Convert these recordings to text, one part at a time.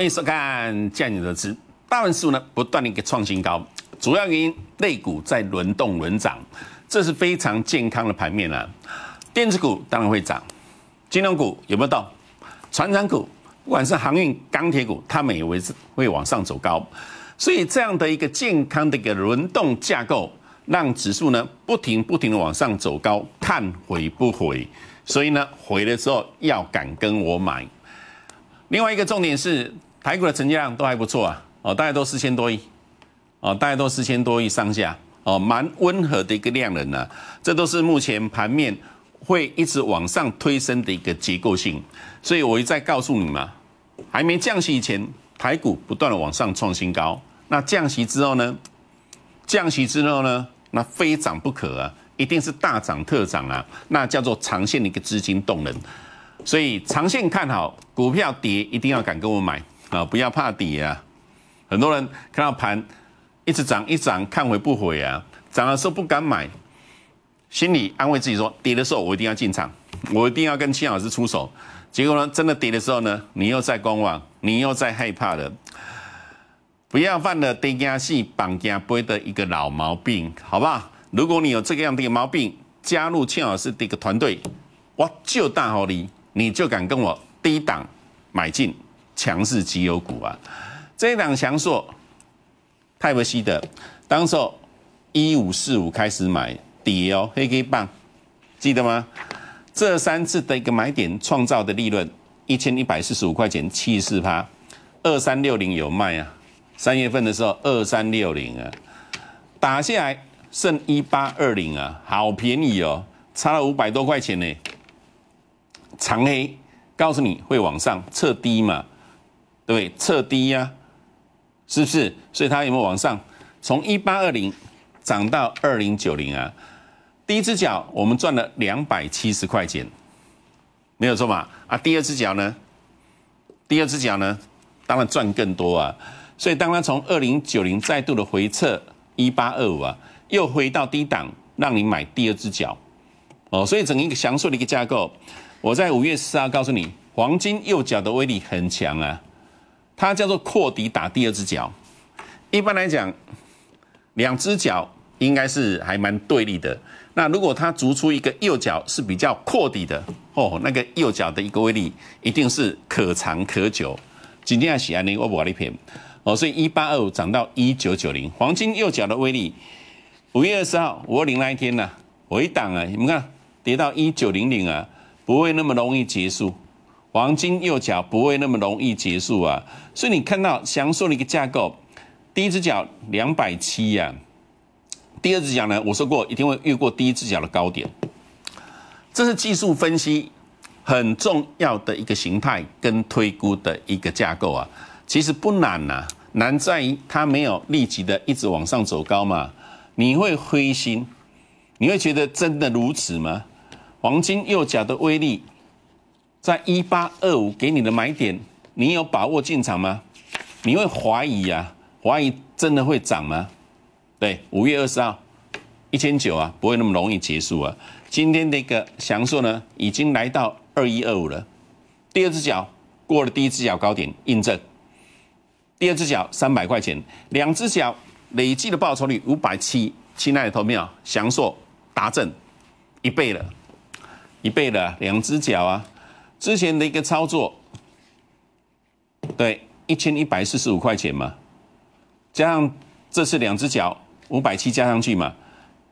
欢迎收看《见你投知》。大盘指数呢不断的一个创新高，主要原因，类股在轮动轮涨，这是非常健康的盘面啊。电子股当然会涨，金融股有没有到？船长股，不管是航运、钢铁股，它们也维会往上走高。所以这样的一个健康的个轮动架构，让指数呢不停不停的往上走高，看回不回。所以呢，回的时候要敢跟我买。另外一个重点是。台股的成交量都还不错啊，哦，大概都四千多亿，哦，大概都四千多亿上下，哦，蛮温和的一个量能呢。这都是目前盘面会一直往上推升的一个结构性。所以我一再告诉你们，还没降息以前，台股不断的往上创新高。那降息之后呢？降息之后呢？那非涨不可啊，一定是大涨特涨啊。那叫做长线的一个资金动能。所以长线看好股票跌，一定要敢跟我买。啊，不要怕底啊！很多人看到盘一直涨一涨，看回不回啊？涨的时候不敢买，心里安慰自己说：跌的时候我一定要进场，我一定要跟青老师出手。结果呢，真的跌的时候呢，你又在观望，你又在害怕的。不要犯了低压系绑架杯的一个老毛病，好不好？如果你有这个样的毛病，加入邱老师的一个团队，我就大好你，你就敢跟我低档买进。强势集邮股啊，这两强缩，泰博西的，当时一五四五开始买底哦，黑 K 棒，记得吗？这三次的一个买点创造的利润一千一百四十五块钱，七十四趴，二三六零有卖啊，三月份的时候二三六零啊，打下来剩一八二零啊，好便宜哦，差了五百多块钱呢，长黑告诉你会往上，测低嘛。对，测低呀，是不是？所以它有没有往上？从一八二零涨到二零九零啊。第一只脚我们赚了两百七十块钱，没有错嘛？啊，第二只脚呢？第二只脚呢？当然赚更多啊。所以当它从二零九零再度的回测一八二五啊，又回到低档，让你买第二只脚哦。所以整一个详述的一个架构，我在五月四号告诉你，黄金右脚的威力很强啊。它叫做扩底打第二只脚，一般来讲，两只脚应该是还蛮对立的。那如果它足出一个右脚是比较扩底的哦，那个右脚的一个威力一定是可长可久。今天喜安那我欧布瓦利哦，所以一八二五涨到一九九零，黄金右脚的威力。五月二十号五二零那一天呢，围挡啊，你们看跌到一九零零啊，不会那么容易结束。黄金右脚不会那么容易结束啊，所以你看到祥硕的一个架构，第一只脚两百七啊，第二只脚呢，我说过一定会越过第一只脚的高点，这是技术分析很重要的一个形态跟推估的一个架构啊。其实不难呐，难在于它没有立即的一直往上走高嘛，你会灰心，你会觉得真的如此吗？黄金右脚的威力。在一八二五给你的买点，你有把握进场吗？你会怀疑啊？怀疑真的会涨吗？对，五月二十号一千九啊，不会那么容易结束啊。今天那个翔硕呢，已经来到二一二五了。第二只脚过了第一只脚高点，印证。第二只脚三百块钱，两只脚累计的报酬率五百七。亲爱的朋友们啊，翔硕达正一倍了，一倍了，两只脚啊。之前的一个操作，对一千一百四十五块钱嘛，加上这是两只脚五百七加上去嘛，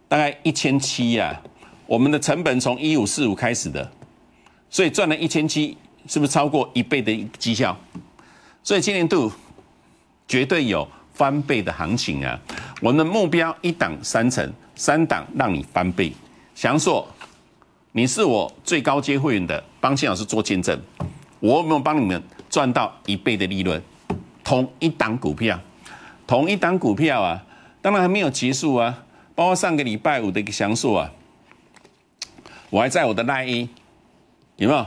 大概一千七呀。我们的成本从一五四五开始的，所以赚了一千七，是不是超过一倍的绩效？所以今年度绝对有翻倍的行情啊！我们的目标一档三成，三档让你翻倍，想说。你是我最高阶会员的，帮谢老师做见证，我有没有帮你们赚到一倍的利润？同一档股票，同一档股票啊，当然还没有结束啊。包括上个礼拜五的一个详述啊，我还在我的赖一有没有？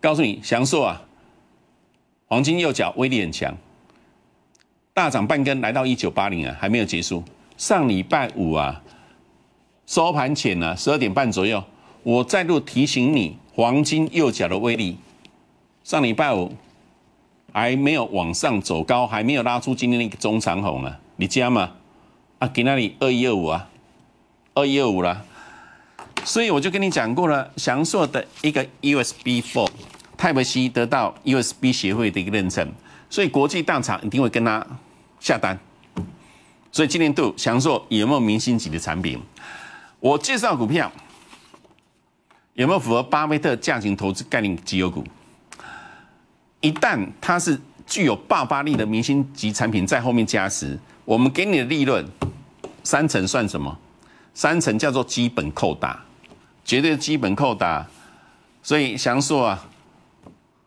告诉你详述啊，黄金右脚威力很强，大涨半根来到一九八零啊，还没有结束。上礼拜五啊，收盘前呢，十二点半左右。我再度提醒你，黄金右脚的威力。上礼拜五还没有往上走高，还没有拉出今天的一个中长红啊！你加吗？啊，给那里二一二五啊，二一二五啦。所以我就跟你讲过了，祥硕的一个 USB four Type C 得到 USB 协会的一个认证，所以国际大厂一定会跟他下单。所以今年度祥硕有没有明星级的产品？我介绍股票。有没有符合巴菲特价值投资概念绩优股？一旦它是具有爆发力的明星级产品，在后面加持，我们给你的利润三成算什么？三成叫做基本扣打，绝对基本扣打。所以祥叔啊，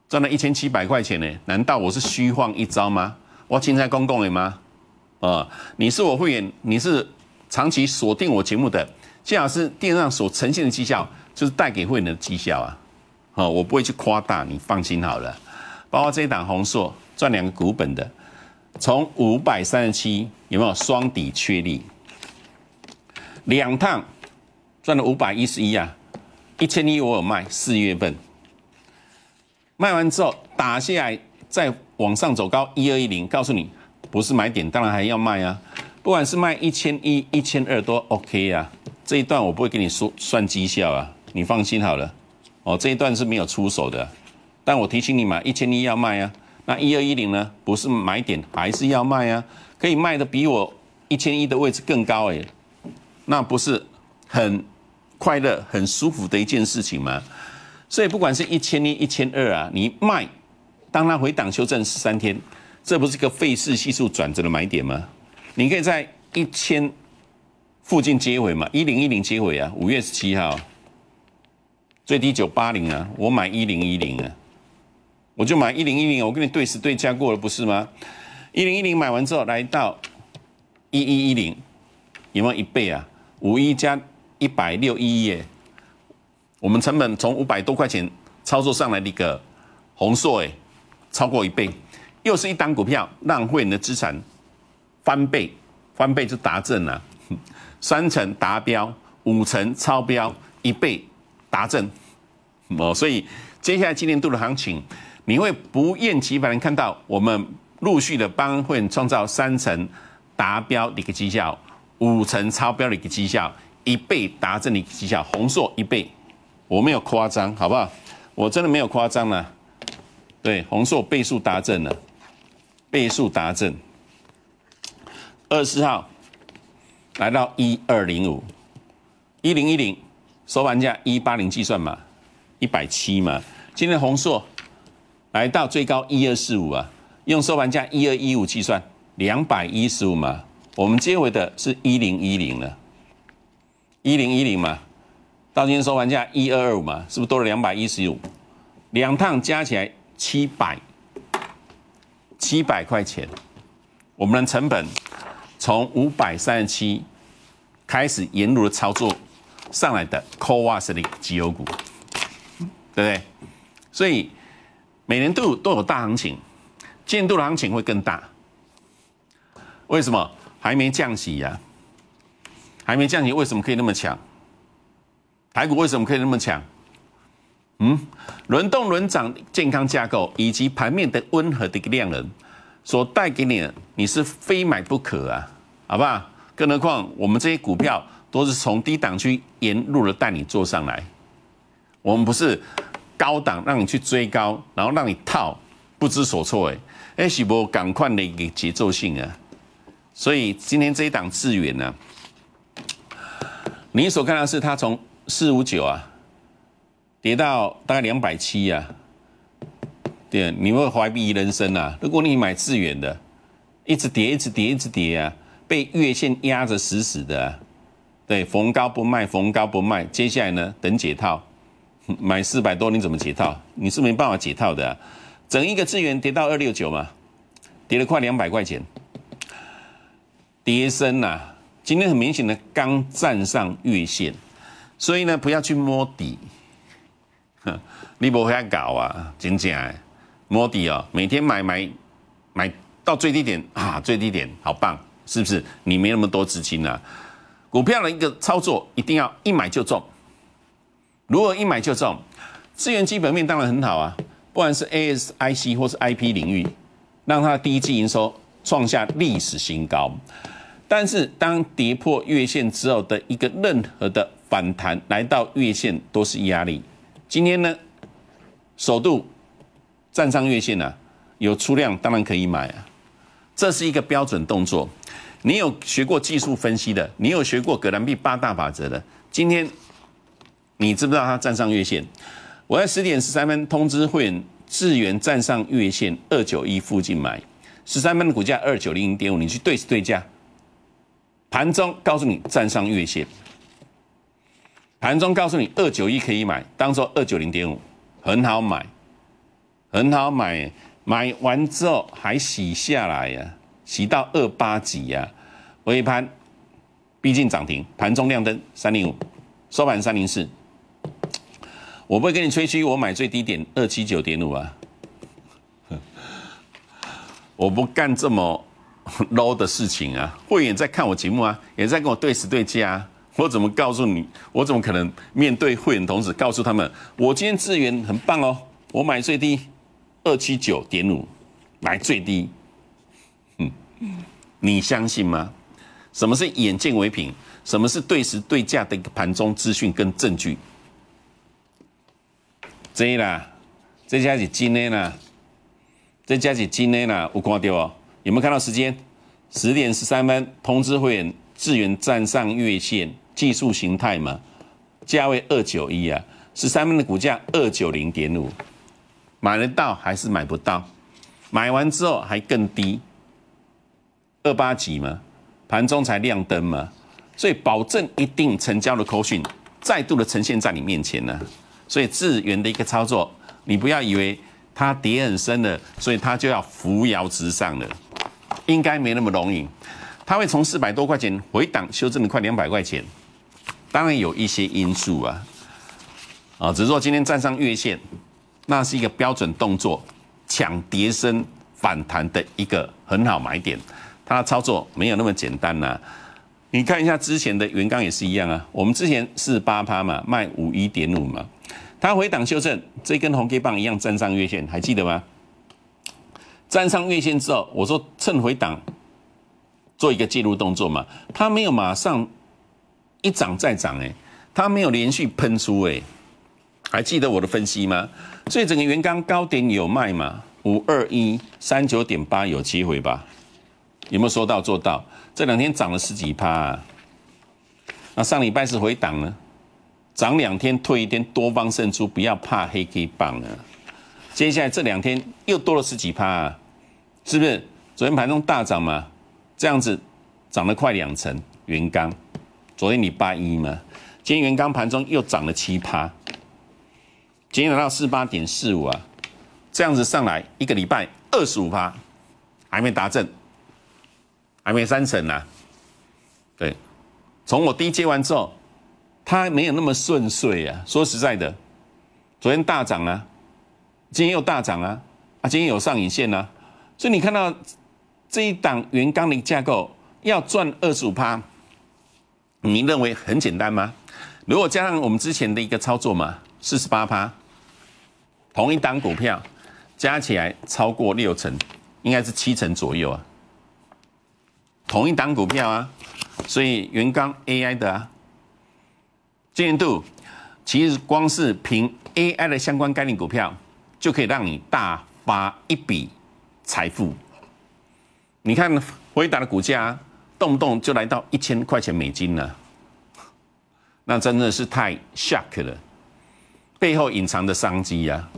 赚了一千七百块钱呢，难道我是虚晃一招吗？我侵占公共了吗？啊，你是我会员，你是长期锁定我节目的，最好是电视上所呈现的绩效。就是带给会员的绩效啊，好，我不会去夸大，你放心好了。包括这一档红硕赚两个股本的，从五百三十七有没有双底确立？两趟赚了五百一十一啊，一千一我有卖，四月份卖完之后打下来再往上走高一二一零，告诉你不是买点，当然还要卖啊。不管是卖一千一、一千二都 OK 啊。这一段我不会给你说算绩效啊。你放心好了，哦，这一段是没有出手的，但我提醒你，嘛，一千一要卖啊。那一二一零呢，不是买点，还是要卖啊？可以卖的比我一千一的位置更高欸。那不是很快乐、很舒服的一件事情吗？所以不管是一千一、一千二啊，你卖，当它回档修正十三天，这不是个费氏系数转折的买点吗？你可以在一千附近接回嘛，一零一零接回啊，五月十七号。最低九八零啊，我买一零一零啊，我就买一零一零我跟你对时对价过了不是吗？一零一零买完之后来到一一一零，有没有一倍啊？五一加一百六一耶，我们成本从五百多块钱操作上来的一个红硕哎，超过一倍，又是一单股票浪费你的资产翻倍，翻倍就达阵了，三成达标，五成超标，一倍。达正哦，所以接下来今年度的行情，你会不厌其烦的看到我们陆续的帮会创造三成达标的一个绩效，五成超标的一个绩效，一倍达正的一个绩效，红硕一倍，我没有夸张，好不好？我真的没有夸张啊！对，红硕倍数达正了，倍数达正。二十四号来到一二零五，一零一零。收盘价一八零计算嘛，一百七嘛。今天红硕来到最高一二四五啊，用收盘价一二一五计算两百一十五嘛。我们结尾的是一零一零了，一零一零嘛。到今天收盘价一二二五嘛，是不是多了两百一十五？两趟加起来七百，七百块钱。我们的成本从五百三十七开始沿路的操作。上来的 v a 斯的绩优股，对不对？所以每年度都有大行情，今年度的行情会更大。为什么还没降息呀？还没降息，为什么可以那么强？台股为什么可以那么强？嗯，轮动轮涨，健康架构以及盘面的温和的量能，所带给你，的，你是非买不可啊，好不好？更何况我们这些股票。都是从低档去沿路的带你做上来，我们不是高档让你去追高，然后让你套不知所措。哎，哎，许博，赶快的一个节奏性啊！所以今天这一档致远呢，你所看到是它从四五九啊跌到大概两百七啊，对，你会怀疑人生啊！如果你买致远的，一直跌，一直跌，一直跌啊，被月线压着死死的。对，逢高不卖，逢高不卖。接下来呢？等解套，买四百多，你怎么解套？你是没办法解套的。整一个资源跌到二六九嘛，跌了快两百块钱，跌升呐。今天很明显的刚站上月线，所以呢，不要去摸底，你不会搞啊，真假？摸底哦，每天买买买到最低点啊，最低点好棒，是不是？你没那么多资金了。股票的一个操作一定要一买就中。如何一买就中？资源基本面当然很好啊，不管是 ASIC 或是 IP 领域，让它第一季营收创下历史新高。但是当跌破月线之后的一个任何的反弹来到月线都是压力。今天呢，首度站上月线啊，有出量当然可以买啊，这是一个标准动作。你有学过技术分析的？你有学过葛兰碧八大法则的？今天你知不知道它站上月线？我在十点十三分通知会员智源站上月线二九一附近买，十三分的股价二九零点五，你去对是对价？盘中告诉你站上月线，盘中告诉你二九一可以买，当做二九零点五很好买，很好买，买完之后还洗下来呀。起到二八几呀？微盘逼近涨停，盘中亮灯三零五，收盘三零四。我不会跟你吹嘘，我买最低点二七九点五啊！我不干这么 low 的事情啊！会员在看我节目啊，也在跟我对时对价啊。我怎么告诉你？我怎么可能面对会员同事告诉他们，我今天资源很棒哦，我买最低二七九点五，买最低。你相信吗？什么是眼见为凭？什么是对时对价的一个盘中资讯跟证据？这啦，这家是今天啦，这家是今天啦，我挂掉哦。有没有看到时间？十点十三分，通知会员资源站上月线技术形态嘛？价位二九一啊，十三分的股价二九零点五，买得到还是买不到？买完之后还更低。二八几嘛，盘中才亮灯嘛，所以保证一定成交的口讯再度的呈现在你面前呢。所以智源的一个操作，你不要以为它跌很深了，所以它就要扶摇直上了，应该没那么容易。它会从四百多块钱回档修正了快两百块钱，当然有一些因素啊，啊，只是说今天站上月线，那是一个标准动作，抢跌升反弹的一个很好买点。它操作没有那么简单呐！你看一下之前的原钢也是一样啊。我们之前是八趴嘛，卖五一点五嘛。它回档修正，这跟红 K 棒一样，站上月线，还记得吗？站上月线之后，我说趁回档做一个介入动作嘛。它没有马上一涨再涨哎，它没有连续喷出哎。还记得我的分析吗？所以整个原钢高点有卖嘛？五二一三九点八有机会吧？有没有说到做到？这两天涨了十几趴，啊，那上礼拜是回档呢，涨两天退一天，多方胜出，不要怕黑 K 棒啊！接下来这两天又多了十几趴，啊，是不是？昨天盘中大涨嘛，这样子涨了快两成。原钢，昨天你八一嘛，今天原钢盘中又涨了七趴，今天涨到四八点四五啊，这样子上来一个礼拜二十五趴，还没达阵。还没三成呢，对，从我低接完之后，它没有那么顺遂啊。说实在的，昨天大涨啊，今天又大涨啊，啊，今天有上影线啊。所以你看到这一档原钢的架构要赚二十五趴，你认为很简单吗？如果加上我们之前的一个操作嘛，四十八趴，同一档股票加起来超过六成，应该是七成左右啊。同一档股票啊，所以元刚 AI 的啊，今年度其实光是凭 AI 的相关概念股票，就可以让你大发一笔财富。你看维达的股价，动不动就来到一千块钱美金了，那真的是太 shock 了。背后隐藏的商机呀，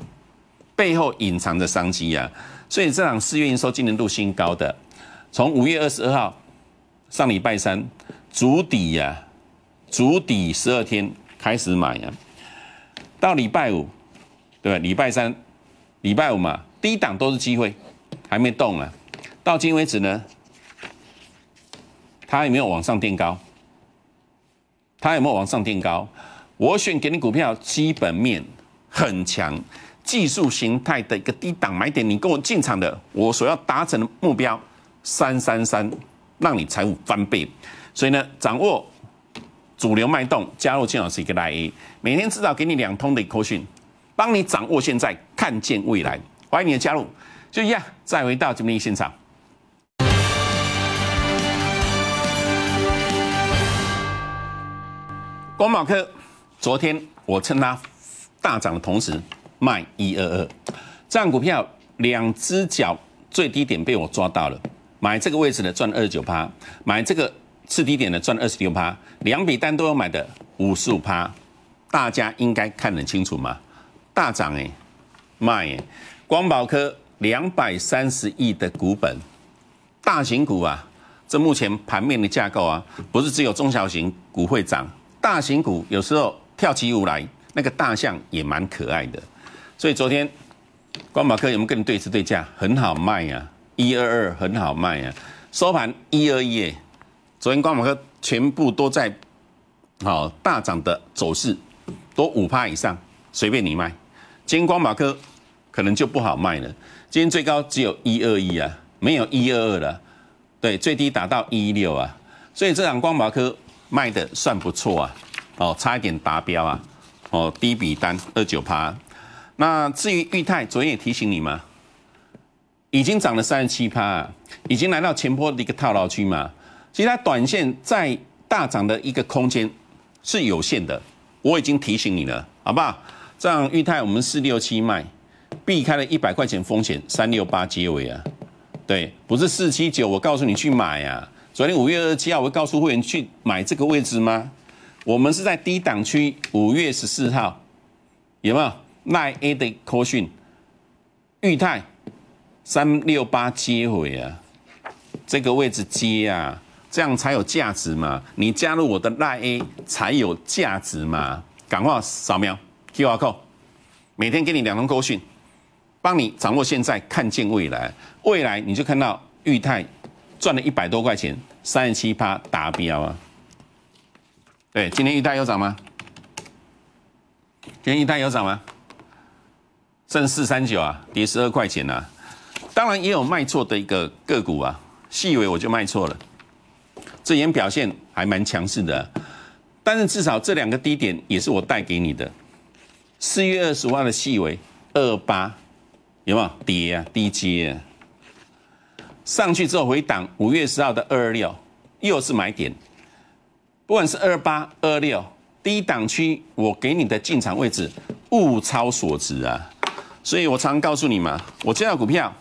背后隐藏的商机呀，所以这场四月营收今年度新高的，从五月二十二号。上礼拜三，足底呀，足底十二天开始买啊，到礼拜五，对吧？礼拜三、礼拜五嘛，低档都是机会，还没动啊。到今为止呢，它有没有往上垫高？它有没有往上垫高？我选给你股票，基本面很强，技术形态的一个低档买点，你跟我进场的，我所要达成的目标，三三三。让你财务翻倍，所以呢，掌握主流脉动，加入金老师一个来，A，每天至少给你两通的口讯，帮你掌握现在，看见未来。欢迎你的加入，就一样，再回到节目现场。光马科，昨天我趁它大涨的同时卖一二二，这样股票两只脚最低点被我抓到了。买这个位置的赚二十九趴，买这个次低点的赚二十六趴，两笔单都有买的五十五趴，大家应该看得很清楚吗？大涨哎，卖哎，光宝科两百三十亿的股本，大型股啊，这目前盘面的架构啊，不是只有中小型股会涨，大型股有时候跳起舞来，那个大象也蛮可爱的，所以昨天光宝科有没有跟你对吃对价？很好卖呀。一二二很好卖呀，收盘一二一，昨天光马科全部都在好大涨的走势，多五趴以上，随便你卖。今天光马科可能就不好卖了，今天最高只有一二一啊，没有一二二了。对，最低达到一六啊，所以这场光马科卖的算不错啊，哦，差一点达标啊，哦，低比单二九趴。那至于裕泰，昨天也提醒你吗？已经涨了三十七趴，已经来到前波的一个套牢区嘛。其实它短线再大涨的一个空间是有限的，我已经提醒你了，好不好？这样裕泰我们四六七卖，避开了一百块钱风险，三六八结尾啊。对，不是四七九，我告诉你去买啊。昨天五月二十七号我会告诉会员去买这个位置吗？我们是在低档区，五月十四号有没有耐 A 的 o 讯裕泰？三六八接回啊，这个位置接啊，这样才有价值嘛。你加入我的那 A 才有价值嘛。赶快扫描 Q R Code，每天给你两通勾讯，帮你掌握现在，看见未来。未来你就看到裕泰赚了一百多块钱，三十七趴达标啊。对，今天裕泰有涨吗？今天裕泰有涨吗？剩四三九啊，跌十二块钱呐。当然也有卖错的一个个股啊，细尾我就卖错了。这眼表现还蛮强势的，但是至少这两个低点也是我带给你的。四月二十万号的细尾二八有没有跌啊？低阶上去之后回档，五月十号的二二六又是买点。不管是二八二六低档区，我给你的进场位置物超所值啊。所以我常告诉你嘛，我这套股票。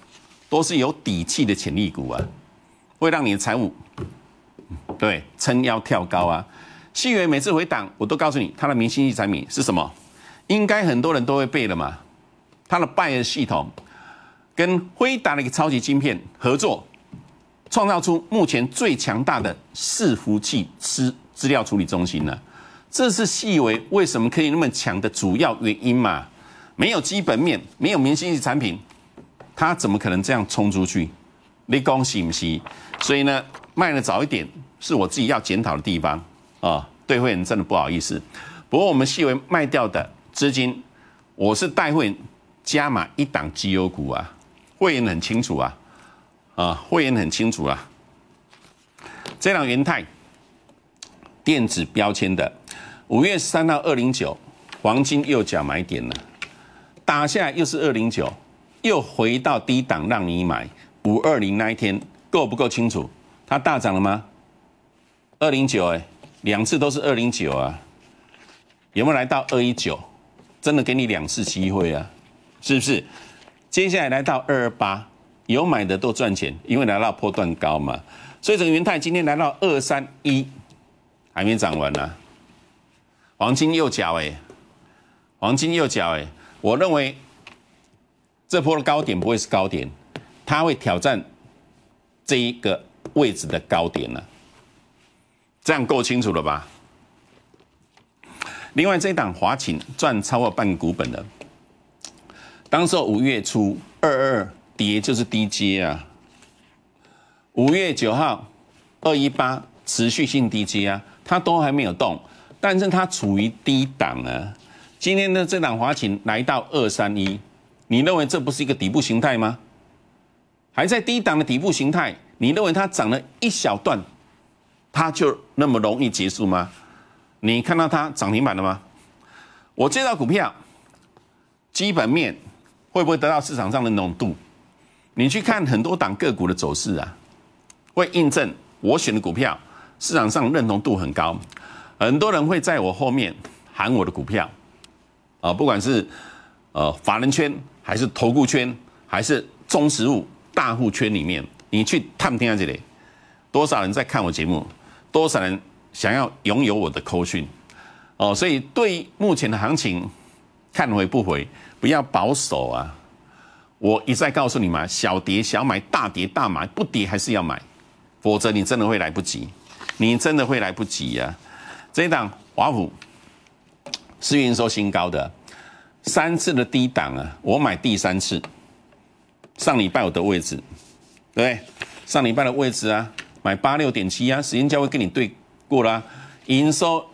都是有底气的潜力股啊，会让你的财务对撑腰跳高啊。细为每次回档，我都告诉你他的明星级产品是什么，应该很多人都会背了嘛。他的拜恩系统跟辉达的一个超级晶片合作，创造出目前最强大的伺服器资资料处理中心了。这是细维为什么可以那么强的主要原因嘛？没有基本面，没有明星级产品。他怎么可能这样冲出去？你高兴不高所以呢，卖的早一点是我自己要检讨的地方啊，对会员真的不好意思。不过我们视为卖掉的资金，我是带会员加码一档绩优股啊，会员很清楚啊，啊，会员很清楚啊。这档元泰电子标签的五月三到二零九黄金右脚买点了，打下来又是二零九。又回到低档让你买五二零那一天够不够清楚？它大涨了吗？二零九哎，两次都是二零九啊，有没有来到二一九？真的给你两次机会啊，是不是？接下来来到二二八，有买的都赚钱，因为来到破段高嘛。所以整个云泰今天来到二三一，还没涨完呢。黄金右脚哎，黄金右脚哎，我认为。这波的高点不会是高点，它会挑战这一个位置的高点呢。这样够清楚了吧？另外，这档华勤赚超过半股本的，当时五月初二二跌就是低阶啊。五月九号二一八持续性低阶啊，它都还没有动，但是它处于低档啊。今天的这档华勤来到二三一。你认为这不是一个底部形态吗？还在低档的底部形态，你认为它涨了一小段，它就那么容易结束吗？你看到它涨停板了吗？我这道股票基本面会不会得到市场上的浓同度？你去看很多档个股的走势啊，会印证我选的股票市场上认同度很高，很多人会在我后面喊我的股票，啊，不管是呃法人圈。还是投顾圈，还是中实物大户圈里面，你去探听下这里，多少人在看我节目，多少人想要拥有我的扣讯，哦，所以对目前的行情看回不回，不要保守啊！我一再告诉你嘛，小跌小买，大跌大买，不跌还是要买，否则你真的会来不及，你真的会来不及呀！这一档华府是营收新高的。三次的低档啊，我买第三次。上礼拜我的位置，对上礼拜的位置啊，买八六点七啊，时间价位跟你对过啦，营收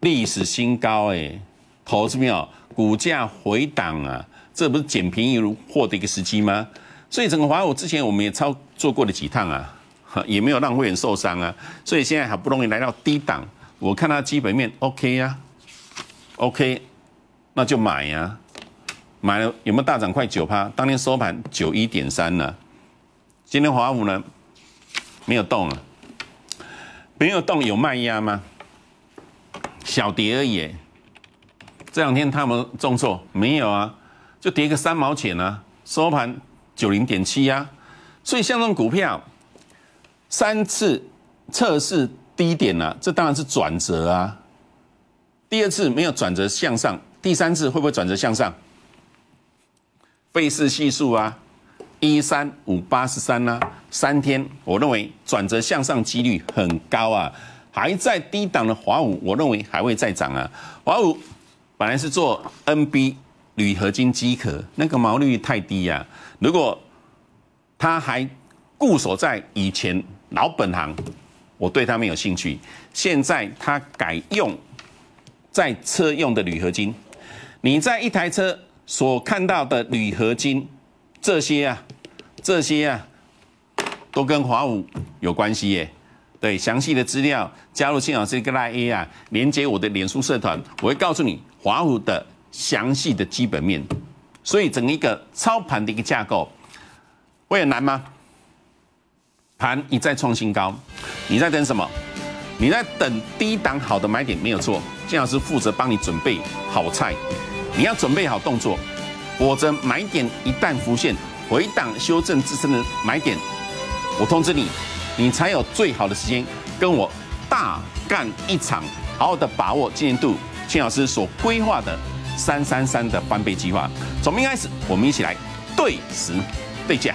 历史新高哎，投资没有股价回档啊，这不是捡便宜如货的一个时机吗？所以整个华五之前我们也操作过了几趟啊，也没有让会员受伤啊，所以现在好不容易来到低档，我看它基本面 OK 呀，OK。那就买呀，买了有没有大涨快九趴？当天收盘九一点三呢，今天华五呢没有动了，没有动有卖压吗？小跌而已。这两天他们重挫没有啊？就跌个三毛钱啊，收盘九零点七呀。所以像这种股票，三次测试低点啊，这当然是转折啊。第二次没有转折向上。第三次会不会转折向上？费氏系数啊，一三五八十三呐，三天，我认为转折向上几率很高啊。还在低档的华五，我认为还会再涨啊。华五本来是做 NB 铝合金机壳，那个毛利率太低呀。如果他还固守在以前老本行，我对它没有兴趣。现在它改用在车用的铝合金。你在一台车所看到的铝合金，这些啊，这些啊，都跟华五有关系耶。对，详细的资料加入信老师个人 A 啊，连接我的脸书社团，我会告诉你华五的详细的基本面。所以整一个操盘的一个架构，会很难吗？盘一再创新高，你在等什么？你在等低档好的买点，没有错。金老师负责帮你准备好菜。你要准备好动作，我这买点一旦浮现，回档修正自身的买点，我通知你，你才有最好的时间跟我大干一场，好好的把握今年度庆老师所规划的三三三的翻倍计划。从明天开始，我们一起来对时对价。